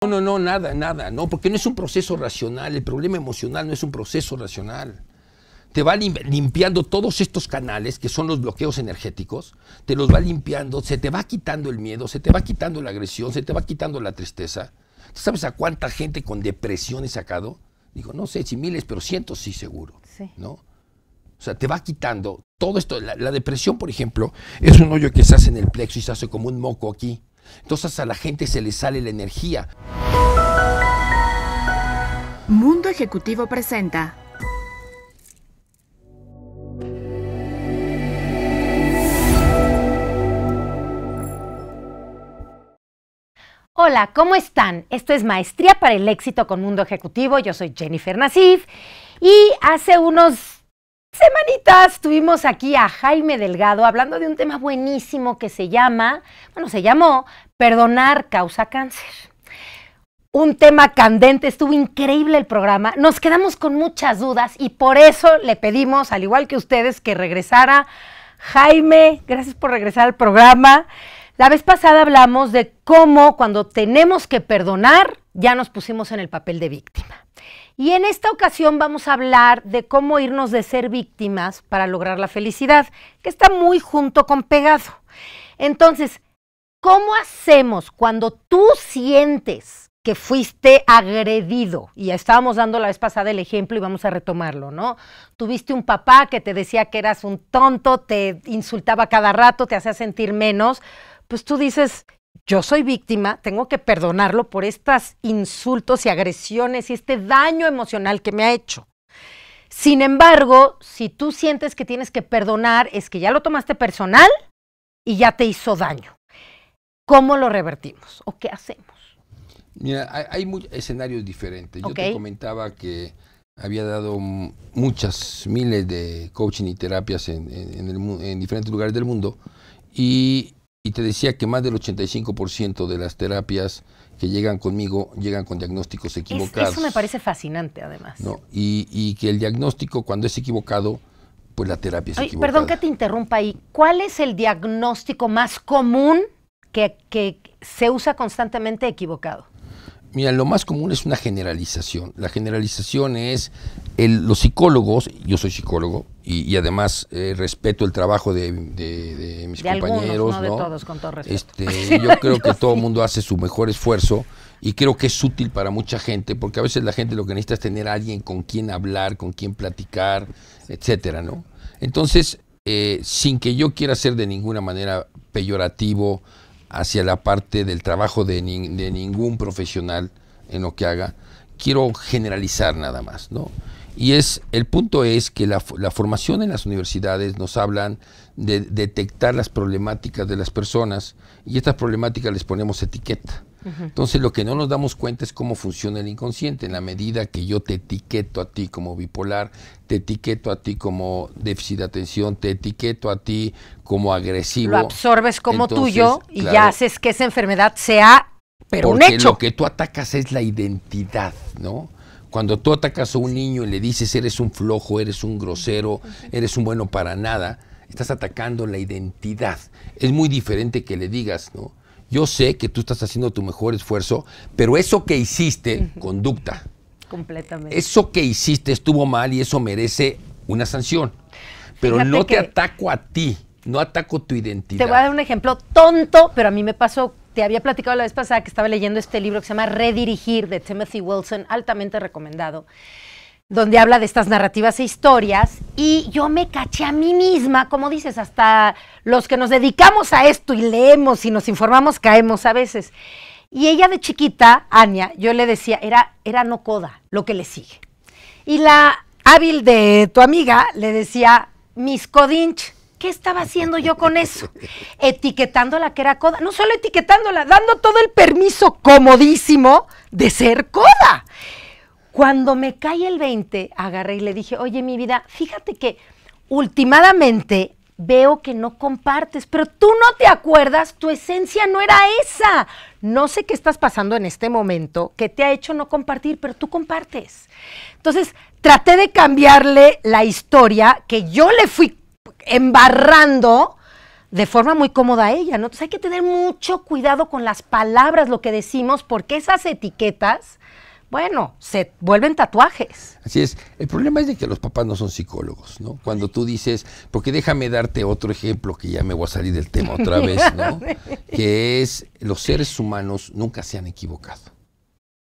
No, no, no, nada, nada, no, porque no es un proceso racional, el problema emocional no es un proceso racional. Te va limpiando todos estos canales que son los bloqueos energéticos, te los va limpiando, se te va quitando el miedo, se te va quitando la agresión, se te va quitando la tristeza. ¿Tú sabes a cuánta gente con depresión he sacado? Digo, no sé si miles, pero cientos sí seguro, ¿no? O sea, te va quitando todo esto. la, depresión, por ejemplo, es un hoyo que se hace en el plexo y se hace como un moco aquí. Entonces a la gente se le sale la energía. Mundo Ejecutivo presenta Hola, ¿cómo están? Esto es Maestría para el Éxito con Mundo Ejecutivo. Yo soy Jennifer Nasif y hace unos Semanitas tuvimos aquí a Jaime Delgado hablando de un tema buenísimo que se llama, bueno, se llamó Perdonar causa cáncer. Un tema candente, estuvo increíble el programa, nos quedamos con muchas dudas y por eso le pedimos, al igual que ustedes, que regresara. Jaime, gracias por regresar al programa. La vez pasada hablamos de cómo cuando tenemos que perdonar, ya nos pusimos en el papel de víctima. Y en esta ocasión vamos a hablar de cómo irnos de ser víctimas para lograr la felicidad, que está muy junto con pegado. Entonces, ¿cómo hacemos cuando tú sientes que fuiste agredido? Y ya estábamos dando la vez pasada el ejemplo y vamos a retomarlo, ¿no? Tuviste un papá que te decía que eras un tonto, te insultaba cada rato, te hacía sentir menos. Pues tú dices, yo soy víctima, tengo que perdonarlo por estos insultos y agresiones y este daño emocional que me ha hecho. Sin embargo, si tú sientes que tienes que perdonar, es que ya lo tomaste personal y ya te hizo daño. ¿Cómo lo revertimos o qué hacemos? Mira, hay, escenarios diferentes. Yo te comentaba que había dado muchas miles de coaching y terapias en diferentes lugares del mundo y y te decía que más del 85% de las terapias que llegan conmigo llegan con diagnósticos equivocados. eso me parece fascinante, además. ¿no? Y, que el diagnóstico, cuando es equivocado, pues la terapia es Ay, equivocada. Perdón que te interrumpa ahí. ¿Cuál es el diagnóstico más común que se usa constantemente equivocado? Mira, lo más común es una generalización. La generalización es el, los psicólogos, yo soy psicólogo y, además eh, respeto el trabajo de, mis compañeros. no, de todos, con todo respeto. Este, yo creo que todo el mundo hace su mejor esfuerzo y creo que es útil para mucha gente porque a veces la gente lo que necesita es tener a alguien con quien hablar, con quien platicar, etcétera, ¿no? Entonces, eh, sin que yo quiera ser de ninguna manera peyorativo, hacia la parte del trabajo de, de ningún profesional en lo que haga. Quiero generalizar nada más, ¿no? Y es, el punto es que la, la, formación en las universidades nos hablan de detectar las problemáticas de las personas y estas problemáticas les ponemos etiqueta. Entonces lo que no nos damos cuenta es cómo funciona el inconsciente. En la medida que yo te etiqueto a ti como bipolar, te etiqueto a ti como déficit de atención, te etiqueto a ti como agresivo. Lo absorbes como tuyo y ya haces que esa enfermedad sea, pero un hecho. Lo que tú atacas es la identidad, ¿no? Cuando tú atacas a un niño y le dices eres un flojo, eres un grosero, eres un bueno para nada, estás atacando la identidad. Es muy diferente que le digas, ¿no? yo sé que tú estás haciendo tu mejor esfuerzo, pero eso que hiciste, conducta. Completamente. Eso que hiciste estuvo mal y eso merece una sanción. Pero no te ataco a ti, no ataco tu identidad. Te voy a dar un ejemplo tonto, pero a mí me pasó te había platicado la vez pasada que estaba leyendo este libro que se llama Redirigir de Timothy Wilson, altamente recomendado donde habla de estas narrativas e historias y yo me caché a mí misma, como dices, hasta los que nos dedicamos a esto y leemos y nos informamos caemos a veces. Y ella de chiquita, Anya, yo le decía, era, era no coda lo que le sigue. Y la hábil de tu amiga le decía, Miss codinch, ¿qué estaba haciendo yo con eso? Etiquetándola que era coda, no solo etiquetándola, dando todo el permiso comodísimo de ser coda. Cuando me cae el 20, agarré y le dije, oye, mi vida, fíjate que últimamente veo que no compartes, pero tú no te acuerdas, tu esencia no era esa. No sé qué estás pasando en este momento, que te ha hecho no compartir, pero tú compartes. Entonces, traté de cambiarle la historia que yo le fui embarrando de forma muy cómoda a ella, ¿no? Entonces hay que tener mucho cuidado con las palabras, lo que decimos, porque esas etiquetas bueno, se vuelven tatuajes. Así es. El problema es de que los papás no son psicólogos, ¿no? Cuando tú dices, porque déjame darte otro ejemplo que ya me voy a salir del tema otra vez, ¿no? que es los seres humanos nunca se han equivocado.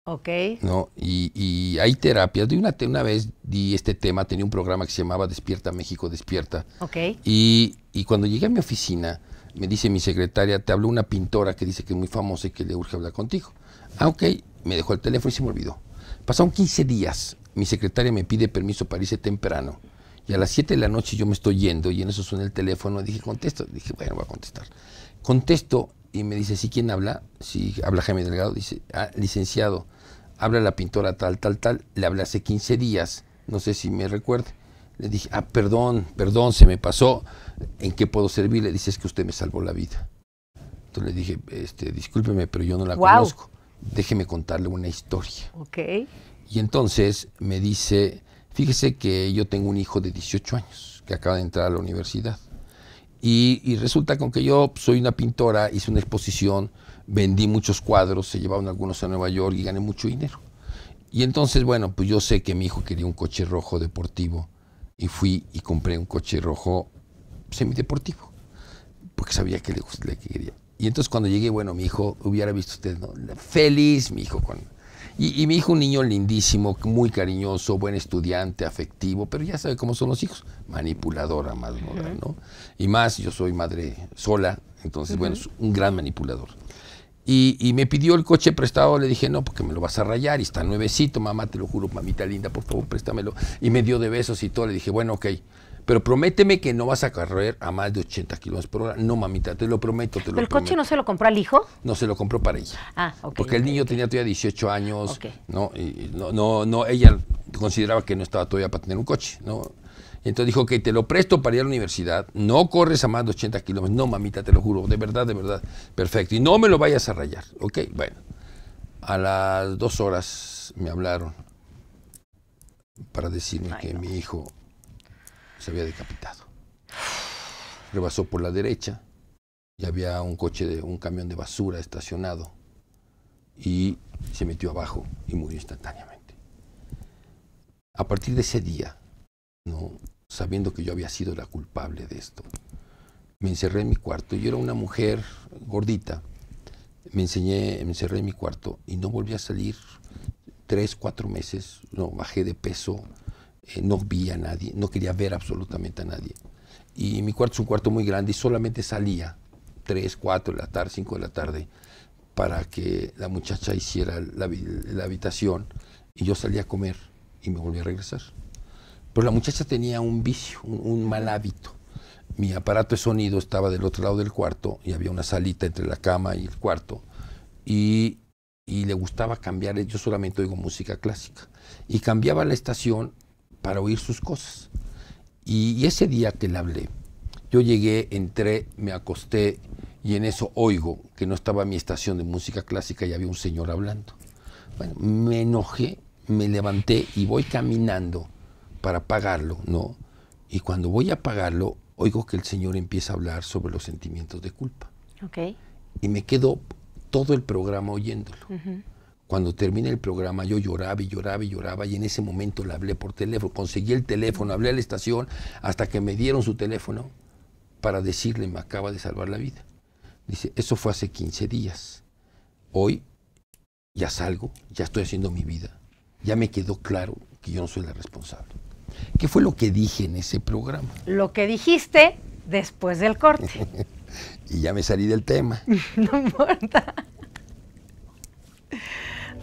Ok. ¿No? Y, hay terapias. De una, una vez di este tema, tenía un programa que se llamaba Despierta México, Despierta. Ok. Y, y cuando llegué a mi oficina, me dice mi secretaria, te habló una pintora que dice que es muy famosa y que le urge hablar contigo. Ah, ok me dejó el teléfono y se me olvidó. Pasaron 15 días, mi secretaria me pide permiso para irse temprano. Y a las 7 de la noche yo me estoy yendo y en eso suena el teléfono. Dije, contesto. Dije, bueno, voy a contestar. Contesto y me dice, ¿sí quién habla? Si habla Jaime Delgado. Dice, ah, licenciado, habla la pintora tal, tal, tal. Le hablé hace 15 días. No sé si me recuerde. Le dije, ah, perdón, perdón, se me pasó. ¿En qué puedo servir? Le dice, es que usted me salvó la vida. Entonces le dije, este, discúlpeme, pero yo no la conozco déjeme contarle una historia. Ok. Y entonces me dice, fíjese que yo tengo un hijo de 18 años que acaba de entrar a la universidad. Y, resulta con que yo soy una pintora, hice una exposición, vendí muchos cuadros, se llevaron algunos a Nueva York y gané mucho dinero. Y entonces, bueno, pues yo sé que mi hijo quería un coche rojo deportivo y fui y compré un coche rojo semideportivo, porque sabía que le, le quería. Y entonces cuando llegué, bueno, mi hijo, hubiera visto usted, feliz, mi hijo con... Y, mi hijo un niño lindísimo, muy cariñoso, buen estudiante, afectivo, pero ya sabe cómo son los hijos, manipuladora más, ¿no? Y más, yo soy madre sola, entonces, bueno, es un gran manipulador. Y, y, me pidió el coche prestado, le dije, no, porque me lo vas a rayar, y está nuevecito, mamá, te lo juro, mamita linda, por favor, préstamelo. Y me dio de besos y todo, le dije, bueno, ok pero prométeme que no vas a correr a más de 80 kilómetros por hora. No, mamita, te lo prometo, ¿Pero el coche no se lo compró al hijo? No, se lo compró para ella. Ah, Porque el niño tenía todavía 18 años, ¿no? Y no, no, no, ella consideraba que no estaba todavía para tener un coche, ¿no? Entonces dijo, que te lo presto para ir a la universidad, no corres a más de 80 kilómetros. No, mamita, te lo juro, de verdad, de verdad. Perfecto. Y no me lo vayas a rayar. Ok, bueno. A las dos horas me hablaron para decirme que mi hijo se había decapitado. Rebasó por la derecha y había un coche de un camión de basura estacionado y se metió abajo y murió instantáneamente. A partir de ese día, no sabiendo que yo había sido la culpable de esto, me encerré en mi cuarto. Yo era una mujer gordita. Me, enseñé, me encerré en mi cuarto y no volví a salir tres, cuatro meses. No, bajé de peso eh, no vi a nadie, no quería ver absolutamente a nadie. Y mi cuarto es un cuarto muy grande y solamente salía 3, 4 de la tarde, 5 de la tarde, para que la muchacha hiciera la, habitación y yo salía a comer y me volvía a regresar. Pero la muchacha tenía un vicio, un, mal hábito. Mi aparato de sonido estaba del otro lado del cuarto y había una salita entre la cama y el cuarto. Y, y le gustaba cambiar, yo solamente oigo música clásica. Y cambiaba la estación para oír sus cosas. Y, ese día que le hablé, yo llegué, entré, me acosté y en eso oigo que no estaba mi estación de música clásica y había un señor hablando. Bueno, me enojé, me levanté y voy caminando para pagarlo, ¿no? Y cuando voy a pagarlo, oigo que el señor empieza a hablar sobre los sentimientos de culpa. Y me quedo todo el programa oyéndolo. Cuando terminé el programa, yo lloraba y lloraba y lloraba, y en ese momento le hablé por teléfono, conseguí el teléfono, hablé a la estación, hasta que me dieron su teléfono para decirle, me acaba de salvar la vida. Dice, eso fue hace 15 días. Hoy ya salgo, ya estoy haciendo mi vida. Ya me quedó claro que yo no soy la responsable. ¿Qué fue lo que dije en ese programa? Lo que dijiste después del corte. y ya me salí del tema. no importa.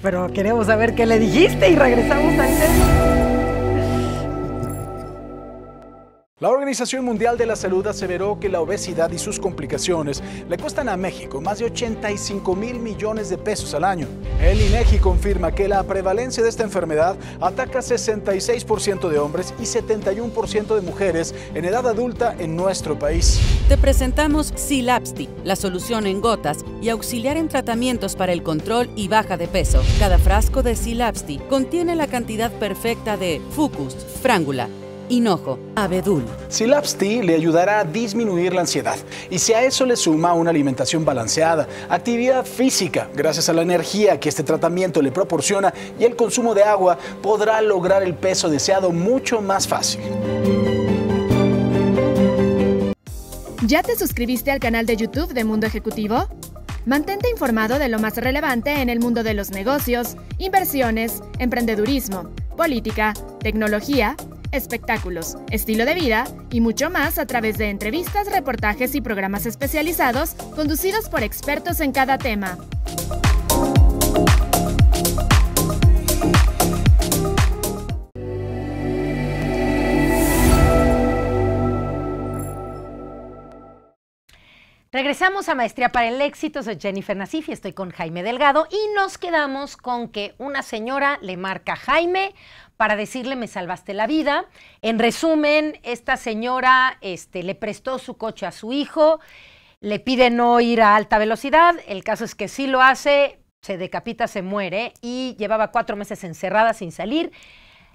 Pero queremos saber qué le dijiste y regresamos al tema. Este. La Organización Mundial de la Salud aseveró que la obesidad y sus complicaciones le cuestan a México más de 85 mil millones de pesos al año. El INEGI e confirma que la prevalencia de esta enfermedad ataca 66% de hombres y 71% de mujeres en edad adulta en nuestro país. Te presentamos Silapsti, la solución en gotas y auxiliar en tratamientos para el control y baja de peso. Cada frasco de Silapsti contiene la cantidad perfecta de Fucus, frángula, hinojo, abedul. Tea le ayudará a disminuir la ansiedad y si a eso le suma una alimentación balanceada, actividad física, gracias a la energía que este tratamiento le proporciona y el consumo de agua, podrá lograr el peso deseado mucho más fácil. ¿Ya te suscribiste al canal de YouTube de Mundo Ejecutivo? Mantente informado de lo más relevante en el mundo de los negocios, inversiones, emprendedurismo, política, tecnología, espectáculos, estilo de vida y mucho más a través de entrevistas, reportajes y programas especializados conducidos por expertos en cada tema. Regresamos a Maestría para el Éxito, soy Jennifer Nasif y estoy con Jaime Delgado y nos quedamos con que una señora le marca Jaime para decirle me salvaste la vida. En resumen, esta señora este, le prestó su coche a su hijo, le pide no ir a alta velocidad, el caso es que sí lo hace, se decapita, se muere y llevaba cuatro meses encerrada sin salir.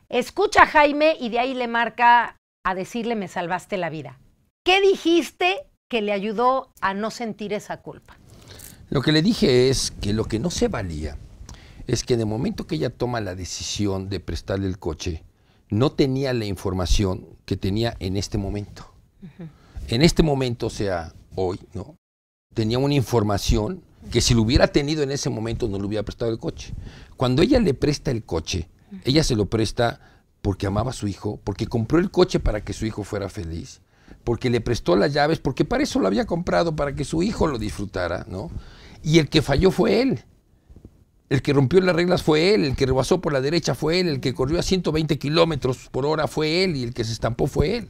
Escucha a Jaime y de ahí le marca a decirle me salvaste la vida. ¿Qué dijiste que le ayudó a no sentir esa culpa? Lo que le dije es que lo que no se valía es que en el momento que ella toma la decisión de prestarle el coche, no tenía la información que tenía en este momento. En este momento, o sea, hoy, ¿no? Tenía una información que si lo hubiera tenido en ese momento no le hubiera prestado el coche. Cuando ella le presta el coche, ella se lo presta porque amaba a su hijo, porque compró el coche para que su hijo fuera feliz, porque le prestó las llaves, porque para eso lo había comprado, para que su hijo lo disfrutara, ¿no? Y el que falló fue él, el que rompió las reglas fue él, el que rebasó por la derecha fue él, el que corrió a 120 kilómetros por hora fue él y el que se estampó fue él.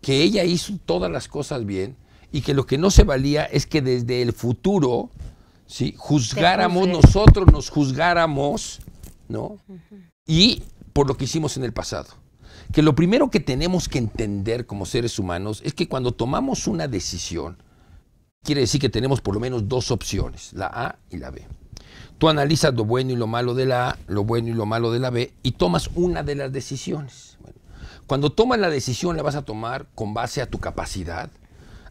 Que ella hizo todas las cosas bien y que lo que no se valía es que desde el futuro si juzgáramos, nosotros nos juzgáramos, ¿no? Y por lo que hicimos en el pasado. Que lo primero que tenemos que entender como seres humanos es que cuando tomamos una decisión, quiere decir que tenemos por lo menos dos opciones, la A y la B. Tú analizas lo bueno y lo malo de la A, lo bueno y lo malo de la B y tomas una de las decisiones. cuando tomas la decisión la vas a tomar con base a tu capacidad,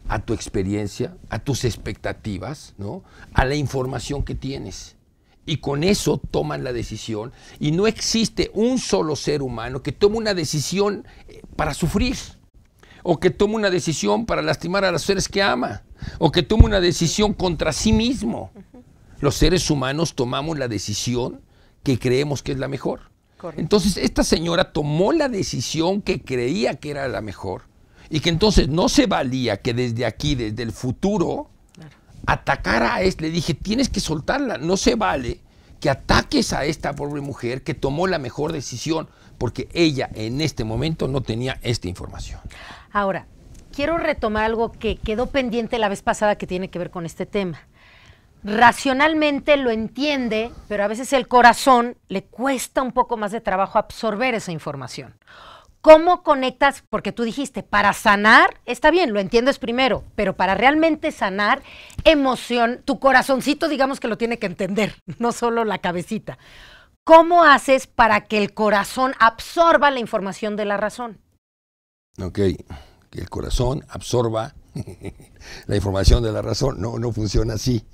a tu experiencia, a tus expectativas, ¿no? a la información que tienes. Y con eso toman la decisión. Y no existe un solo ser humano que tome una decisión eh, para sufrir, o que tome una decisión para lastimar a los seres que ama, o que tome una decisión contra sí mismo los seres humanos tomamos la decisión que creemos que es la mejor. Entonces, esta señora tomó la decisión que creía que era la mejor y que entonces no se valía que desde aquí, desde el futuro, atacara a este. Le dije, tienes que soltarla, no se vale que ataques a esta pobre mujer que tomó la mejor decisión, porque ella en este momento no tenía esta información. Ahora, quiero retomar algo que quedó pendiente la vez pasada que tiene que ver con este tema racionalmente lo entiende, pero a veces el corazón le cuesta un poco más de trabajo absorber esa información. ¿Cómo conectas? Porque tú dijiste, para sanar, está bien, lo entiendes primero, pero para realmente sanar, emoción, tu corazoncito digamos que lo tiene que entender, no solo la cabecita. ¿Cómo haces para que el corazón absorba la información de la razón? Ok, que el corazón absorba la información de la razón. No, no funciona así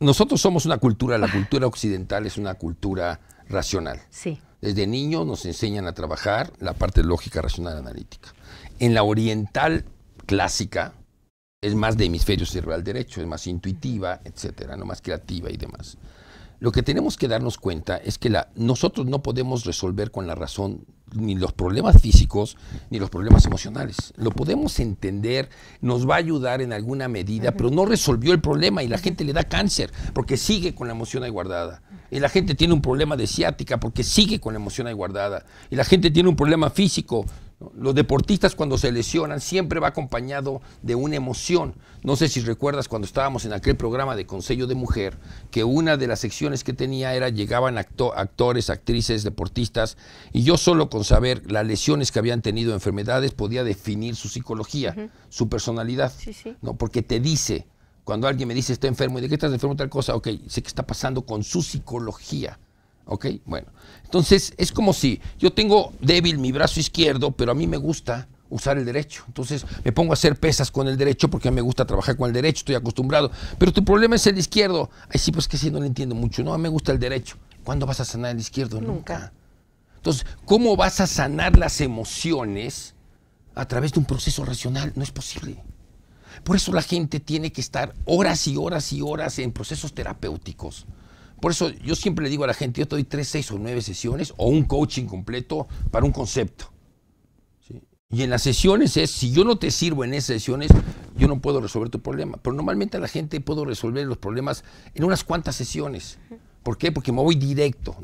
nosotros somos una cultura, la cultura occidental es una cultura racional. Sí. Desde niños nos enseñan a trabajar la parte lógica, racional, analítica. En la oriental clásica es más de hemisferio cerebral derecho, es más intuitiva, etcétera, no más creativa y demás. Lo que tenemos que darnos cuenta es que la, nosotros no podemos resolver con la razón ni los problemas físicos ni los problemas emocionales. Lo podemos entender, nos va a ayudar en alguna medida, pero no resolvió el problema y la gente le da cáncer porque sigue con la emoción ahí guardada. Y la gente tiene un problema de ciática porque sigue con la emoción ahí guardada. Y la gente tiene un problema físico los deportistas cuando se lesionan siempre va acompañado de una emoción. No sé si recuerdas cuando estábamos en aquel programa de Consejo de Mujer, que una de las secciones que tenía era llegaban actores, actrices, deportistas, y yo solo con saber las lesiones que habían tenido, enfermedades, podía definir su psicología, su personalidad. ¿no? Porque te dice, cuando alguien me dice está enfermo, ¿y de qué estás enfermo tal cosa? Ok, sé que está pasando con su psicología. ¿Ok? Bueno. Entonces, es como si yo tengo débil mi brazo izquierdo, pero a mí me gusta usar el derecho. Entonces, me pongo a hacer pesas con el derecho porque a mí me gusta trabajar con el derecho, estoy acostumbrado. Pero tu problema es el izquierdo. Ay, sí, pues que sí, no lo entiendo mucho. No, a mí me gusta el derecho. ¿Cuándo vas a sanar el izquierdo? Nunca. Entonces, ¿cómo vas a sanar las emociones a través de un proceso racional? No es posible. Por eso la gente tiene que estar horas y horas y horas en procesos terapéuticos. Por eso yo siempre le digo a la gente, yo te doy tres, seis o nueve sesiones o un coaching completo para un concepto. Y en las sesiones es, si yo no te sirvo en esas sesiones, yo no puedo resolver tu problema. Pero normalmente a la gente puedo resolver los problemas en unas cuantas sesiones. ¿Por qué? Porque me voy directo.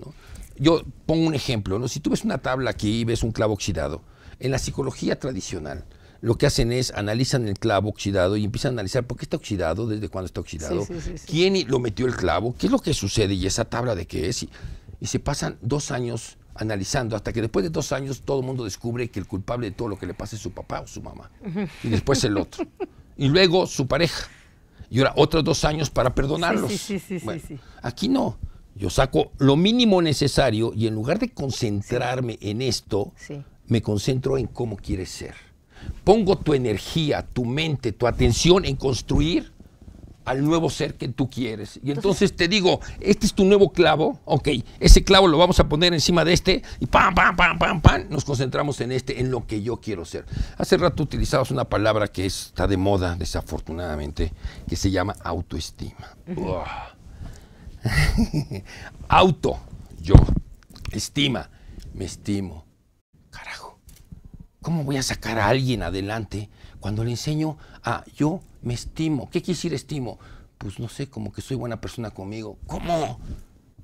Yo pongo un ejemplo, ¿no? si tú ves una tabla aquí y ves un clavo oxidado, en la psicología tradicional, lo que hacen es analizan el clavo oxidado y empiezan a analizar por qué está oxidado, desde cuándo está oxidado, quién lo metió el clavo, qué es lo que sucede y esa tabla de qué es. Y, se pasan dos años analizando hasta que después de dos años todo el mundo descubre que el culpable de todo lo que le pasa es su papá o su mamá. Y después el otro. y luego su pareja. Y ahora otros dos años para perdonarlos. aquí no. Yo saco lo mínimo necesario y en lugar de concentrarme en esto, me concentro en cómo quiere ser pongo tu energía, tu mente, tu atención en construir al nuevo ser que tú quieres. Y entonces, te digo, este es tu nuevo clavo, ok, ese clavo lo vamos a poner encima de este y pam, pam, pam, pam, pam, nos concentramos en este, en lo que yo quiero ser. Hace rato utilizabas una palabra que está de moda, desafortunadamente, que se llama autoestima. Auto, yo, estima, me estimo ¿cómo voy a sacar a alguien adelante cuando le enseño a yo me estimo? ¿Qué quiere decir estimo? Pues no sé, como que soy buena persona conmigo. ¿Cómo?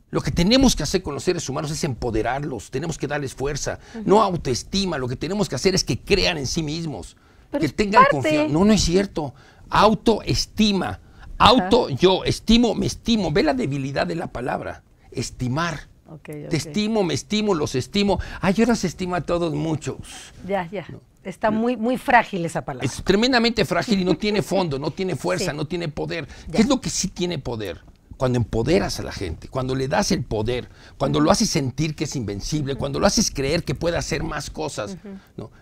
Lo que tenemos que hacer con los seres humanos es empoderarlos, tenemos que darles fuerza, no autoestima, lo que tenemos que hacer es que crean en sí mismos, que tengan confianza. No, no es cierto. Autoestima, auto yo, estimo, me estimo, ve la debilidad de la palabra, estimar. Te estimo, me estimo, los estimo. Ay, ahora se estima a todos muchos. Ya, ya. Está muy, muy frágil esa palabra. Es tremendamente frágil y no tiene fondo, no tiene fuerza, no tiene poder. ¿Qué es lo que sí tiene poder? Cuando empoderas a la gente, cuando le das el poder, cuando lo haces sentir que es invencible, cuando lo haces creer que puede hacer más cosas.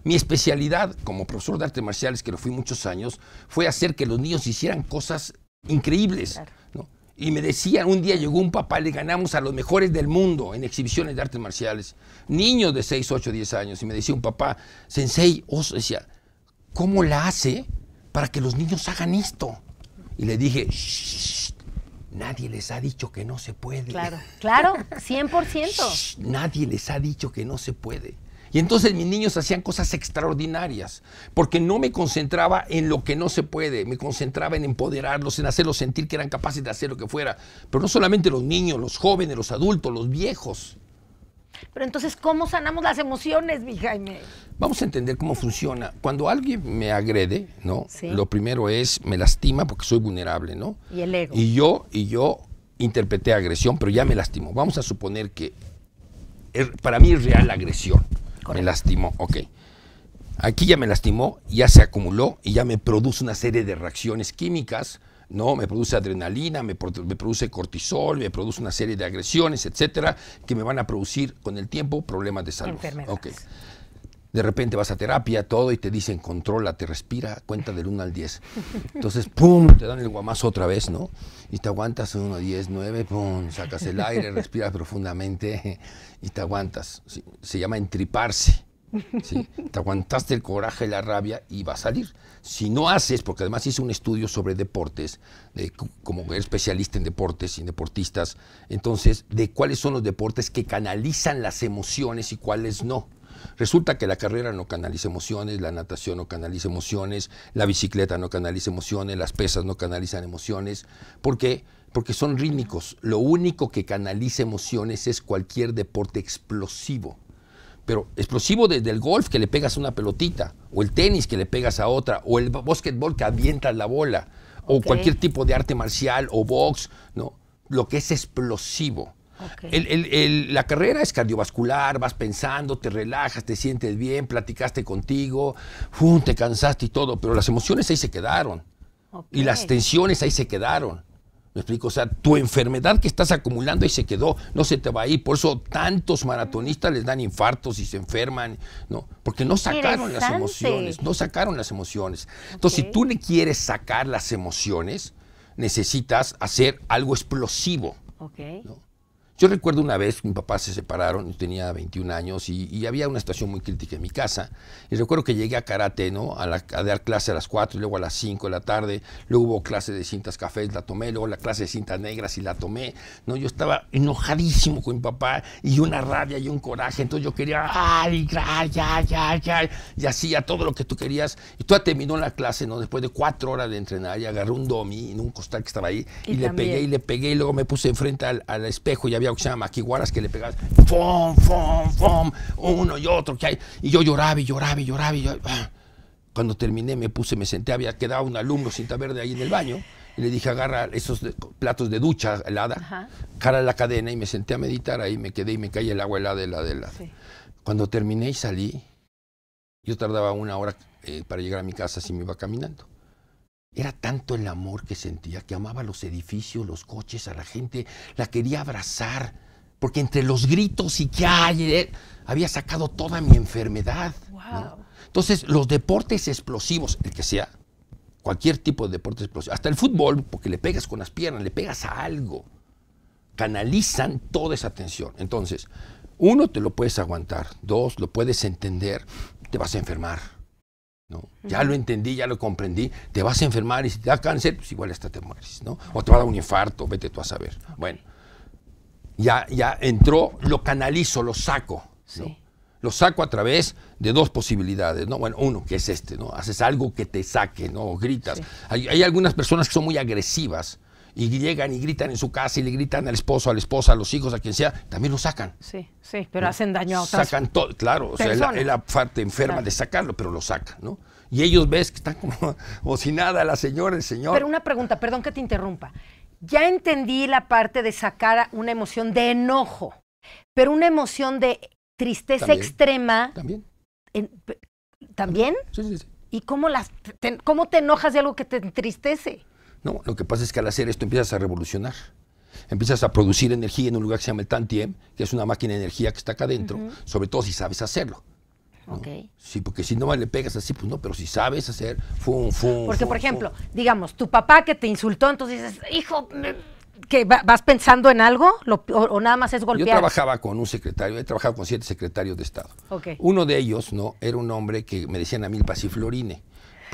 Mi especialidad como profesor de artes marciales, que lo fui muchos años, fue hacer que los niños hicieran cosas increíbles. ¿no? Y me decía, un día llegó un papá, le ganamos a los mejores del mundo en exhibiciones de artes marciales, niños de 6, 8, 10 años. Y me decía un papá, Sensei, decía, ¿cómo la hace para que los niños hagan esto? Y le dije, Shh, nadie les ha dicho que no se puede. Claro, claro, 100%. nadie les ha dicho que no se puede. Y entonces mis niños hacían cosas extraordinarias, porque no me concentraba en lo que no se puede, me concentraba en empoderarlos, en hacerlos sentir que eran capaces de hacer lo que fuera. Pero no solamente los niños, los jóvenes, los adultos, los viejos. Pero entonces, ¿cómo sanamos las emociones, mi Jaime? Vamos a entender cómo funciona. Cuando alguien me agrede, ¿no? Lo primero es, me lastima porque soy vulnerable, ¿no? Y el ego. Y yo, y yo interpreté agresión, pero ya me lastimó. Vamos a suponer que er, para mí es real agresión. Me lastimó, ok. Aquí ya me lastimó, ya se acumuló y ya me produce una serie de reacciones químicas, ¿no? Me produce adrenalina, me, produce cortisol, me produce una serie de agresiones, etcétera, que me van a producir con el tiempo problemas de salud. Okay de repente vas a terapia, todo, y te dicen, controla, te respira, cuenta del 1 al 10. Entonces, ¡pum!, te dan el guamazo otra vez, ¿no? Y te aguantas 1, 10, 9, ¡pum!, sacas el aire, respiras profundamente y te aguantas. Se llama entriparse. Te aguantaste el coraje, la rabia y va a salir. Si no haces, porque además hice un estudio sobre deportes, como especialista en deportes y deportistas, entonces, de cuáles son los deportes que canalizan las emociones y cuáles no. Resulta que la carrera no canaliza emociones, la natación no canaliza emociones, la bicicleta no canaliza emociones, las pesas no canalizan emociones. ¿Por qué? Porque son rítmicos. Lo único que canaliza emociones es cualquier deporte explosivo. Pero explosivo desde el golf que le pegas una pelotita, o el tenis que le pegas a otra, o el básquetbol que avientas la bola, o cualquier tipo de arte marcial o box, ¿no? Lo que es explosivo la carrera es cardiovascular, vas pensando, te relajas, te sientes bien, platicaste contigo, te cansaste y todo, pero las emociones ahí se quedaron. Y las tensiones ahí se quedaron. ¿Me explico? O sea, tu enfermedad que estás acumulando ahí se quedó, no se te va a ir. Por eso tantos maratonistas les dan infartos y se enferman, ¿no? Porque no sacaron las emociones, no sacaron las emociones. Entonces, si tú le quieres sacar las emociones, necesitas hacer algo explosivo. Yo recuerdo una vez, que mi papá se separaron, yo tenía 21 años y, había una situación muy crítica en mi casa. Y recuerdo que llegué a karate, ¿no? A, dar clase a las 4 y luego a las 5 de la tarde. Luego hubo clase de cintas cafés, la tomé. Luego la clase de cintas negras y la tomé. ¿no? Yo estaba enojadísimo con mi papá y una rabia y un coraje. Entonces yo quería, ay, ya, ya, ya Y hacía todo lo que tú querías. Y tú terminó la clase, ¿no? Después de cuatro horas de entrenar y agarré un domi en un costal que estaba ahí y, le pegué y le pegué. Y luego me puse enfrente al, al espejo y había que se llama maquiguaras que le pegaban ¡fom, fom, fom! Uno y otro que hay. Y yo lloraba y lloraba y lloraba. Y yo, ah. Cuando terminé, me puse, me senté, había quedado un alumno cinta verde ahí en el baño. Y le dije, agarra esos platos de ducha helada, cara a la cadena, y me senté a meditar ahí, me quedé y me caía el agua helada, la de Sí. Cuando terminé y salí, yo tardaba una hora eh, para llegar a mi casa si me iba caminando. Era tanto el amor que sentía que amaba los edificios, los coches, a la gente, la quería abrazar, porque entre los gritos y que había sacado toda mi enfermedad. Entonces, los deportes explosivos, el que sea, cualquier tipo de deporte explosivo, hasta el fútbol, porque le pegas con las piernas, le pegas a algo, canalizan toda esa tensión. Entonces, uno, te lo puedes aguantar, dos, lo puedes entender, te vas a enfermar ¿no? Ya lo entendí, ya lo comprendí, te vas a enfermar y si te da cáncer, pues igual hasta te mueres, ¿no? O te va a dar un infarto, vete tú a saber. Bueno, ya, ya entró, lo canalizo, lo saco, Lo saco a través de dos posibilidades, ¿no? Bueno, uno, que es este, ¿no? Haces algo que te saque, ¿no? gritas. hay, algunas personas que son muy agresivas, y llegan y gritan en su casa y le gritan al esposo, a la esposa, a los hijos, a quien sea, también lo sacan. Sí, sí, pero hacen daño a otras Sacan todo, claro, o sea, es, la, parte enferma de sacarlo, pero lo sacan, ¿no? Y ellos ves que están como, o sin nada, la señora, el señor. Pero una pregunta, perdón que te interrumpa. Ya entendí la parte de sacar una emoción de enojo, pero una emoción de tristeza extrema. También. ¿También? Sí, sí, sí. ¿Y cómo, las, cómo te enojas de algo que te entristece? No, lo que pasa es que al hacer esto empiezas a revolucionar. Empiezas a producir energía en un lugar que se llama el Tantiem, que es una máquina de energía que está acá adentro, sobre todo si sabes hacerlo. Okay. Sí, porque si no le pegas así, pues no, pero si sabes hacer, fum, fum. Porque, por ejemplo, digamos, tu papá que te insultó, entonces dices, hijo, que vas pensando en algo o, nada más es golpear. Yo trabajaba con un secretario, he trabajado con siete secretarios de Estado. Uno de ellos, ¿no? Era un hombre que me decían a mí el pasiflorine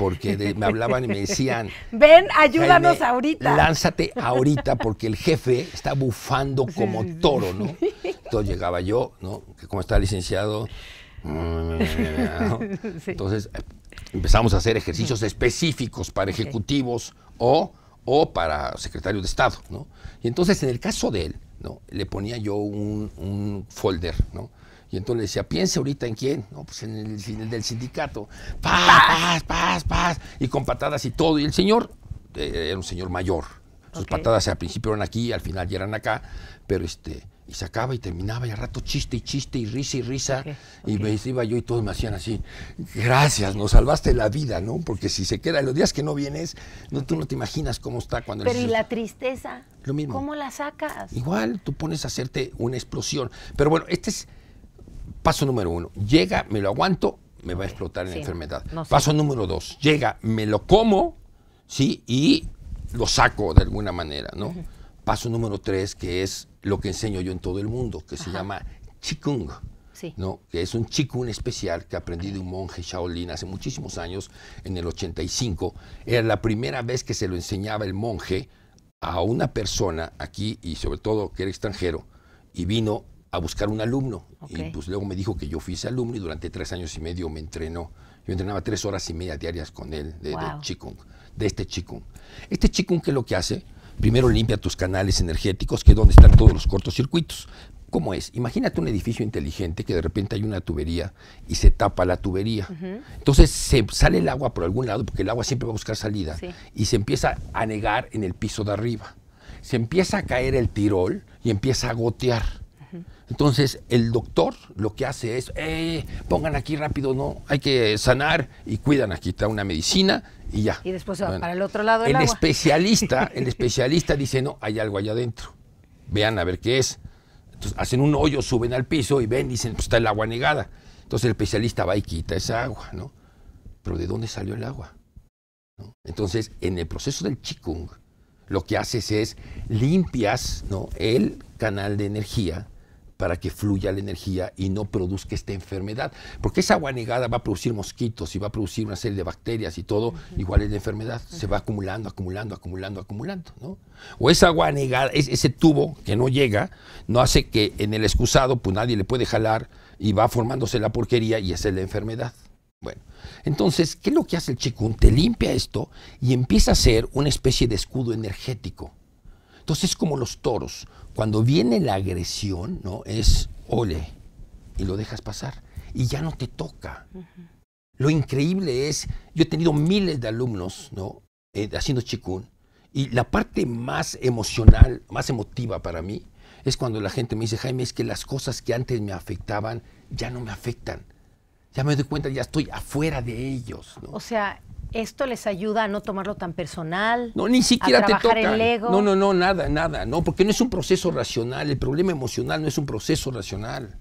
porque me hablaban y me decían, ven, ayúdanos ahorita. Lánzate ahorita porque el jefe está bufando como toro, ¿no? Entonces llegaba yo, ¿no? Que como está licenciado, entonces eh, empezamos a hacer ejercicios específicos para ejecutivos o, o para secretario de Estado, ¿no? Y entonces en el caso de él, ¿no? Le ponía yo un, un folder, ¿no? Y entonces le decía, piense ahorita en quién. No, pues en el, del sindicato. Paz, paz, paz, paz. Y con patadas y todo. Y el señor eh, era un señor mayor. Sus patadas al principio eran aquí, al final ya eran acá. Pero este, y se sacaba y terminaba, y al rato chiste y chiste y risa y risa. Y me iba yo y todos me hacían así, gracias, nos salvaste la vida, ¿no? Porque si se queda, los días que no vienes, no, tú no te imaginas cómo está cuando... Pero ¿y la tristeza? Lo mismo. ¿Cómo la sacas? Igual, tú pones a hacerte una explosión. Pero bueno, este es Paso número uno, llega, me lo aguanto, me va a explotar en enfermedad. Paso número dos, llega, me lo como, ¿sí? Y lo saco de alguna manera, ¿no? Paso número tres, que es lo que enseño yo en todo el mundo, que se llama chikung ¿no? que es un chikung especial que aprendí de un monje Shaolin hace muchísimos años, en el 85. Era la primera vez que se lo enseñaba el monje a una persona aquí, y sobre todo que era extranjero, y vino a buscar un alumno. Y pues luego me dijo que yo fui ese alumno y durante tres años y medio me entrenó. Yo entrenaba tres horas y media diarias con él de, de este Chikung. Este Chikung, ¿qué es lo que hace? Primero limpia tus canales energéticos, que es donde están todos los cortocircuitos. ¿Cómo es? Imagínate un edificio inteligente que de repente hay una tubería y se tapa la tubería. Entonces se sale el agua por algún lado, porque el agua siempre va a buscar salida, y se empieza a negar en el piso de arriba. Se empieza a caer el tirol y empieza a gotear entonces, el doctor lo que hace es, eh, pongan aquí rápido, no, hay que sanar y cuidan aquí, está una medicina y ya. Y después se va para el otro lado el especialista, el especialista dice, no, hay algo allá adentro. Vean a ver qué es. Entonces, hacen un hoyo, suben al piso y ven, dicen, pues está el agua negada. Entonces, el especialista va y quita esa agua, ¿no? Pero ¿de dónde salió el agua? Entonces, en el proceso del chikung lo que haces es limpias ¿no? el canal de energía para que fluya la energía y no produzca esta enfermedad. Porque esa agua negada va a producir mosquitos y va a producir una serie de bacterias y todo, igual es la enfermedad, se va acumulando, acumulando, acumulando, acumulando. ¿no? O esa agua negada, ese tubo que no llega, no hace que en el excusado pues nadie le puede jalar y va formándose la porquería y esa es la enfermedad. Bueno, entonces, ¿qué es lo que hace el chikun? Te limpia esto y empieza a ser una especie de escudo energético. Entonces es como los toros. Cuando viene la agresión, ¿no? Es ole y lo dejas pasar y ya no te toca. Lo increíble es, yo he tenido miles de alumnos, ¿no? Eh, haciendo chikun y la parte más emocional, más emotiva para mí es cuando la gente me dice, Jaime, es que las cosas que antes me afectaban ya no me afectan. Ya me doy cuenta, ya estoy afuera de ellos. O sea, esto les ayuda a no tomarlo tan personal. No, ni siquiera te toca. ego. No, no, no, nada, nada, no, porque no es un proceso racional. El problema emocional no es un proceso racional.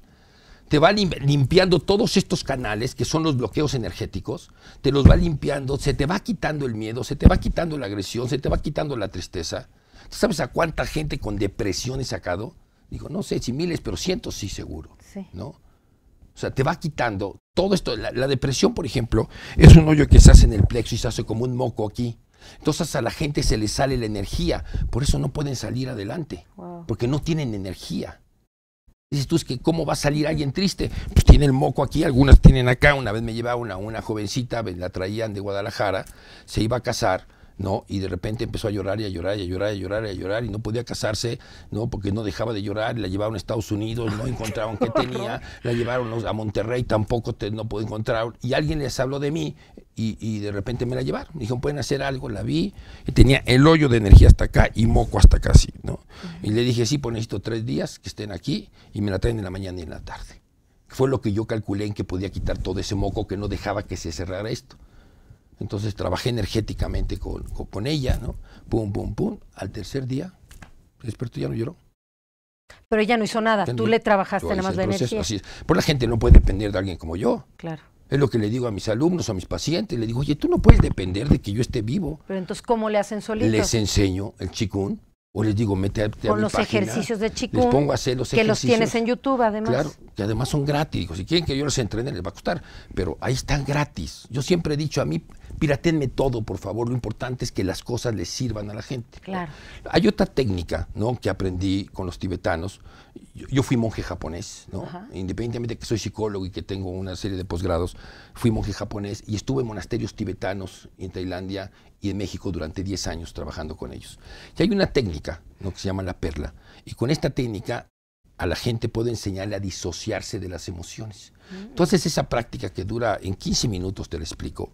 Te va limpiando todos estos canales que son los bloqueos energéticos, te los va limpiando, se te va quitando el miedo, se te va quitando la agresión, se te va quitando la tristeza. ¿Tú sabes a cuánta gente con depresión he sacado? Digo, no sé si miles, pero cientos sí seguro. Sí. ¿No? O sea, te va quitando todo esto. La, depresión, por ejemplo, es un hoyo que se hace en el plexo y se hace como un moco aquí. Entonces a la gente se le sale la energía. Por eso no pueden salir adelante. Porque no tienen energía. Dices tú, es que ¿cómo va a salir alguien triste? Pues tiene el moco aquí, algunas tienen acá. Una vez me llevaba una, una jovencita, pues, la traían de Guadalajara, se iba a casar y de repente empezó a llorar y a llorar y a llorar y a llorar y a llorar y no podía casarse, ¿no? Porque no dejaba de llorar, la llevaron a Estados Unidos, no encontraron qué tenía, la llevaron a Monterrey, tampoco no pudo encontrar. Y alguien les habló de mí y, de repente me la llevaron. Me dijeron, pueden hacer algo, la vi. Y tenía el hoyo de energía hasta acá y moco hasta acá, sí, ¿no? Y le dije, sí, pues necesito tres días que estén aquí y me la traen en la mañana y en la tarde. Fue lo que yo calculé en que podía quitar todo ese moco que no dejaba que se cerrara esto. Entonces trabajé energéticamente con, con, ella, ¿no? Pum, pum, pum. Al tercer día, despertó experto ya no lloró. Pero ella no hizo nada, tú le trabajaste nada más la energía. Por pues la gente no puede depender de alguien como yo. Claro. Es lo que le digo a mis alumnos, a mis pacientes. Le digo, oye, tú no puedes depender de que yo esté vivo. Pero entonces, ¿cómo le hacen solito? Les enseño el chikun. O les digo, mete a, Con los ejercicios de chikun. Les pongo a hacer los que ejercicios. Que los tienes en YouTube, además. Claro, que además son gratis. Digo, si quieren que yo los entrene, les va a costar. Pero ahí están gratis. Yo siempre he dicho, a mí piratenme todo, por favor. Lo importante es que las cosas les sirvan a la gente. Claro. Hay otra técnica que aprendí con los tibetanos. Yo, fui monje japonés, ¿no? independientemente de que soy psicólogo y que tengo una serie de posgrados, fui monje japonés y estuve en monasterios tibetanos en Tailandia y en México durante 10 años trabajando con ellos. Y hay una técnica que se llama la perla. Y con esta técnica a la gente puede enseñarle a disociarse de las emociones. Mm. Entonces esa práctica que dura en 15 minutos te la explico.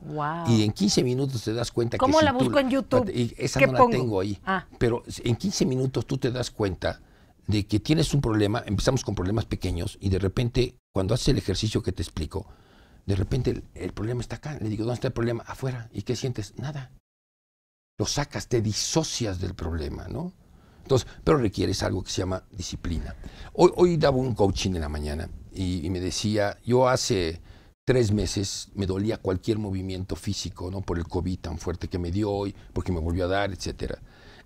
Y en 15 minutos te das cuenta que... ¿Cómo la busco en YouTube? esa no la tengo ahí. Ah. Pero en 15 minutos tú te das cuenta de que tienes un problema, empezamos con problemas pequeños y de repente cuando haces el ejercicio que te explico, de repente el problema está acá. Le digo, ¿dónde está el problema? Afuera. ¿Y qué sientes? Nada. Lo sacas, te disocias del problema, ¿no? pero requieres algo que se llama disciplina. Hoy, hoy daba un coaching en la mañana y, me decía, yo hace tres meses me dolía cualquier movimiento físico, ¿no? Por el COVID tan fuerte que me dio hoy, porque me volvió a dar, etc.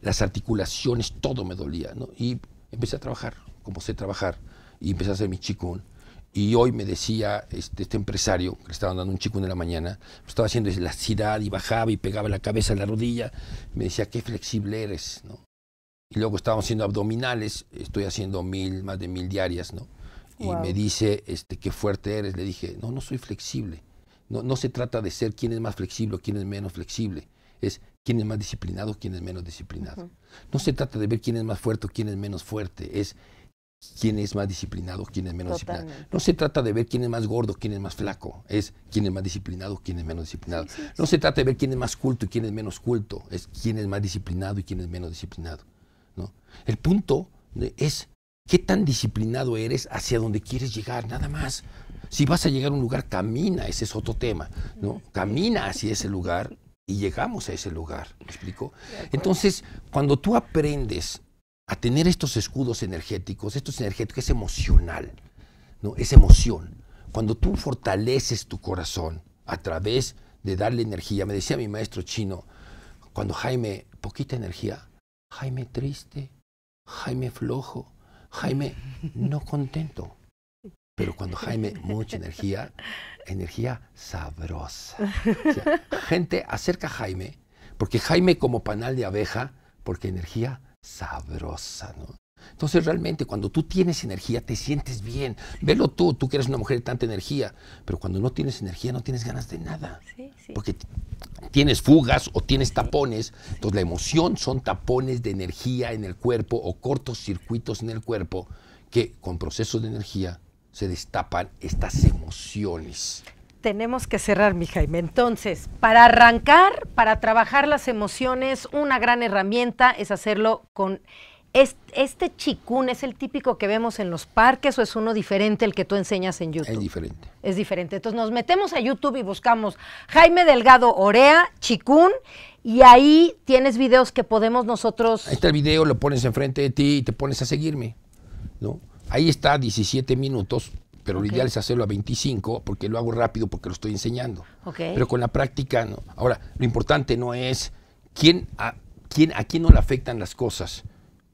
Las articulaciones, todo me dolía, ¿no? Y empecé a trabajar, como sé trabajar, y empecé a hacer mi chikun. Y hoy me decía este, este empresario, que le estaba dando un chikun en la mañana, pues, estaba haciendo elasticidad y bajaba y pegaba la cabeza en la rodilla, me decía, qué flexible eres, ¿no? y luego estábamos haciendo abdominales, estoy haciendo mil, más de mil diarias, ¿no? Y me dice, este, qué fuerte eres. Le dije, no, no soy flexible. No, no se trata de ser quién es más flexible o quién es menos flexible. Es quién es más disciplinado quién es menos disciplinado. No se trata de ver quién es más fuerte o quién es menos fuerte. Es quién es más disciplinado, quién es menos disciplinado. No se trata de ver quién es más gordo, o quién es más flaco, es quién es más disciplinado, quién es menos disciplinado. no se trata de ver quién es más culto y quién es menos culto, es quién es más disciplinado y quién es menos disciplinado. El punto es qué tan disciplinado eres hacia donde quieres llegar, nada más. Si vas a llegar a un lugar, camina, ese es otro tema, ¿no? Camina hacia ese lugar y llegamos a ese lugar, ¿me explico? Entonces, cuando tú aprendes a tener estos escudos energéticos, estos energéticos, es emocional, ¿no? Es emoción. Cuando tú fortaleces tu corazón a través de darle energía, me decía mi maestro chino, cuando Jaime, poquita energía, Jaime triste, Jaime flojo, Jaime no contento. Pero cuando Jaime, mucha energía, energía sabrosa. gente, acerca a Jaime, porque Jaime como panal de abeja, porque energía sabrosa, ¿no? Entonces realmente cuando tú tienes energía te sientes bien. Velo tú, tú que eres una mujer de tanta energía, pero cuando no tienes energía no tienes ganas de nada. Porque tienes fugas o tienes tapones. Entonces la emoción son tapones de energía en el cuerpo o cortos circuitos en el cuerpo que con procesos de energía se destapan estas emociones. Tenemos que cerrar, mi Jaime. Entonces, para arrancar, para trabajar las emociones, una gran herramienta es hacerlo con ¿Este chicún es el típico que vemos en los parques o es uno diferente el que tú enseñas en YouTube? Es diferente. Es diferente. Entonces nos metemos a YouTube y buscamos Jaime Delgado Orea, Chicún, y ahí tienes videos que podemos nosotros... Ahí está el video, lo pones enfrente de ti y te pones a seguirme, ¿no? Ahí está 17 minutos, pero lo ideal es hacerlo a 25 porque lo hago rápido porque lo estoy enseñando. Pero con la práctica, no. Ahora, lo importante no es quién a, quién, a quién no le afectan las cosas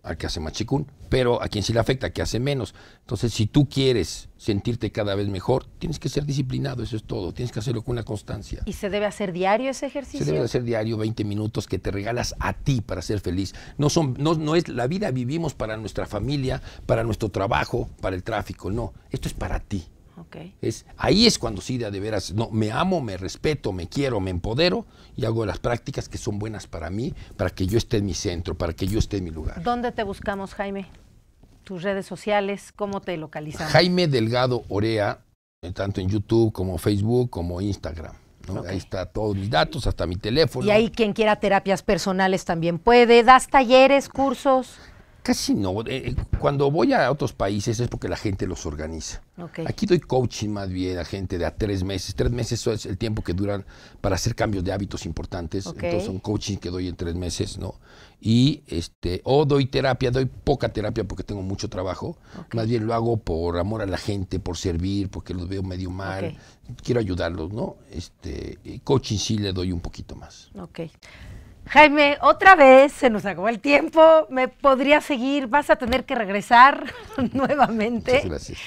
al que hace más chikun, pero a quien sí le afecta, que hace menos. Entonces, si tú quieres sentirte cada vez mejor, tienes que ser disciplinado, eso es todo, tienes que hacerlo con una constancia. ¿Y se debe hacer diario ese ejercicio? Se debe hacer diario 20 minutos que te regalas a ti para ser feliz. No son no es la vida vivimos para nuestra familia, para nuestro trabajo, para el tráfico, no, esto es para ti. Es, ahí es cuando sí, de veras, no, me amo, me respeto, me quiero, me empodero y hago las prácticas que son buenas para mí, para que yo esté en mi centro, para que yo esté en mi lugar. ¿Dónde te buscamos, Jaime? Tus redes sociales, ¿cómo te localizamos? Jaime Delgado Orea, eh, tanto en YouTube como Facebook como Instagram. Ahí está todos mis datos, hasta mi teléfono. Y ahí quien quiera terapias personales también puede. ¿Das talleres, cursos? Casi no. Eh, eh, cuando voy a otros países es porque la gente los organiza. Aquí doy coaching más bien a gente de a tres meses. Tres meses es el tiempo que duran para hacer cambios de hábitos importantes. Entonces son coaching que doy en tres meses, ¿no? Y este, o doy terapia, doy poca terapia porque tengo mucho trabajo. Más bien lo hago por amor a la gente, por servir, porque los veo medio mal. Quiero ayudarlos, ¿no? Este, eh, coaching sí le doy un poquito más. Ok. Jaime, otra vez se nos acabó el tiempo. Me podría seguir, vas a tener que regresar nuevamente. Muchas gracias.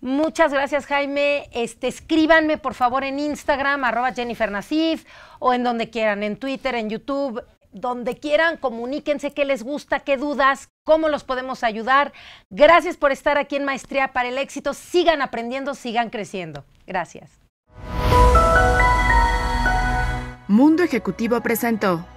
Muchas gracias, Jaime. Este, escríbanme, por favor, en Instagram, arroba Jennifer Nasif, o en donde quieran, en Twitter, en YouTube, donde quieran, comuníquense qué les gusta, qué dudas, cómo los podemos ayudar. Gracias por estar aquí en Maestría para el Éxito. Sigan aprendiendo, sigan creciendo. Gracias. Mundo Ejecutivo presentó.